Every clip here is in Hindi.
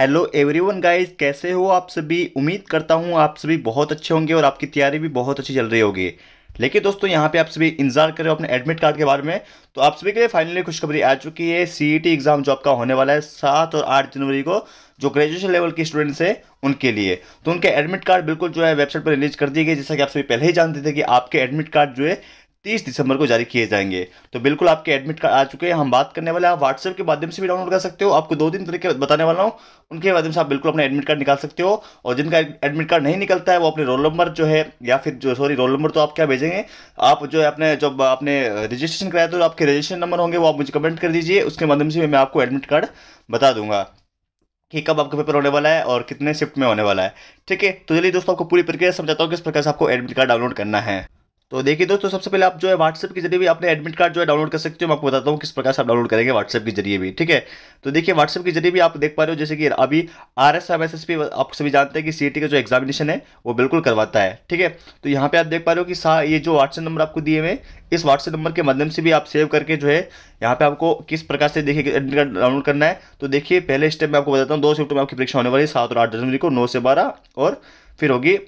हेलो एवरीवन गाइस कैसे हो आप सभी उम्मीद करता हूँ आप सभी बहुत अच्छे होंगे और आपकी तैयारी भी बहुत अच्छी चल रही होगी लेकिन दोस्तों यहाँ पे आप सभी इंतजार कर रहे हो अपने एडमिट कार्ड के बारे में तो आप सभी के लिए फाइनली खुशखबरी आ चुकी है सीईटी एग्जाम e जो आपका होने वाला है सात और आठ जनवरी को जो ग्रेजुएशन लेवल के स्टूडेंट्स हैं उनके लिए तो उनके एडमिट कार्ड बिल्कुल जो है वेबसाइट पर रिलीज कर दिए गए जैसा कि आप सभी पहले ही जानते थे कि आपके एडमिट कार्ड जो है तीस दिसंबर को जारी किए जाएंगे तो बिल्कुल आपके एडमिट कार्ड आ चुके हैं हम बात करने वाले आप व्हाट्सएप के माध्यम से भी डाउनलोड कर सकते हो आपको दो दिन तरीके बताने वाला हूँ उनके माध्यम से आप बिल्कुल अपना एडमिट कार्ड निकाल सकते हो और जिनका एडमिट कार्ड नहीं निकलता है वो अपने रोल नंबर जो है या फिर जो सॉरी रोल नंबर तो आप क्या भेजेंगे आप जो है अपने जब आपने रजिस्ट्रेशन कराया तो आपके रजिस्ट्रेशन नंबर होंगे वो आप मुझे कमेंट कर दीजिए उसके माध्यम से मैं आपको एडमिट कार्ड बता दूंगा कि कब आपका पेपर होने वाला है और कितने शिफ्ट में होने वाला है ठीक है तो चलिए दोस्तों आपको पूरी प्रक्रिया समझाता हूँ किस प्रकार से आपको एडमिट कार्ड डाउनलोड करना है तो देखिए दोस्तों सबसे पहले आप जो है व्हाट्सएप के जरिए भी अपने एडमिट कार्ड जो है डाउनलोड कर सकते हो मैं आपको बताता हूँ किस प्रकार से आप डाउनलोड करेंगे व्हाट्सएप के जरिए भी ठीक है तो देखिए व्हाट्सएप के जरिए भी आप देख पा रहे हो जैसे कि अभी R S M S S P आप सभी जानते हैं कि सी e का जो एग्जामिनेशन है वो बिल्कुल करवाता है ठीक है तो यहाँ पर आप देख पा रहे हो कि ये जो व्हाट्सएप नंबर आपको दिए हुए इस व्हाट्सएप नंबर के माध्यम से भी आप सेव करके जो है यहाँ पे आपको किस प्रकार से देखिए एडमिट कार्ड डाउनलोड करना है तो देखिए पहले स्टेप में आपको बताता हूँ दो शिफ्ट में आपकी परीक्षा होने वाली सात और आठ जनवरी को नौ से बारह और फिर होगी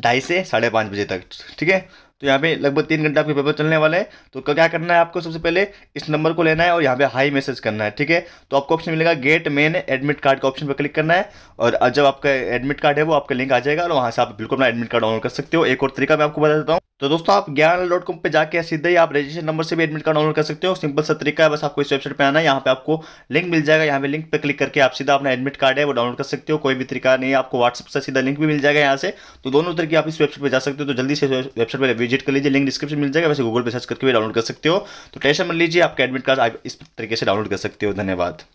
ढाई से साढ़े पाँच बजे तक ठीक है तो यहाँ पे लगभग तीन घंटा आपके पेपर चलने वाला है तो क्या करना है आपको सबसे पहले इस नंबर को लेना है और यहाँ पे हाई मैसेज करना है ठीक है तो आपको ऑप्शन मिलेगा गेट मेन एडमिट कार्ड का ऑप्शन पर क्लिक करना है और जब आपका एडमिट कार्ड है वो आपका लिंक आ जाएगा और वहाँ से आप बिल्कुल अपना एडमिट कार्ड डाउनलोड कर सकते हो एक और तरीका मैं आपको बता देता हूँ तो दोस्तों आप ज्ञान डॉट कॉम पर जाकर सीधे ही आप रजिस्ट्रेशन नंबर से भी एडमिट कार्ड डाउनलोड कर सकते हो सिंपल सा तरीका है बस आपको इस वेबसाइट पर आना यहाँ पे आपको लिंक मिल जाएगा यहाँ पे लिंक पे क्लिक करके आप सीधा अपना एडमिट कार्ड है वो डाउनलोड कर सकते हो कोई भी तरीका नहीं आपको व्हाट्सअप से सीधा लिंक भी मिल जाएगा यहाँ से तो दोनों तरीके आप इस वेबसाइट पर जा सकते हो तो जल्दी से वेबसाइट पर विजिट कर लीजिए लिंक डिस्क्रिप्शन मिल जाएगा वैसे गूगल पर सर्च करके भी डाउनलोड कर सकते हो तो टेंशन मिल लीजिए आपका एडमिट कार्ड आप इस तरीके से डाउनलोड कर सकते हो धन्यवाद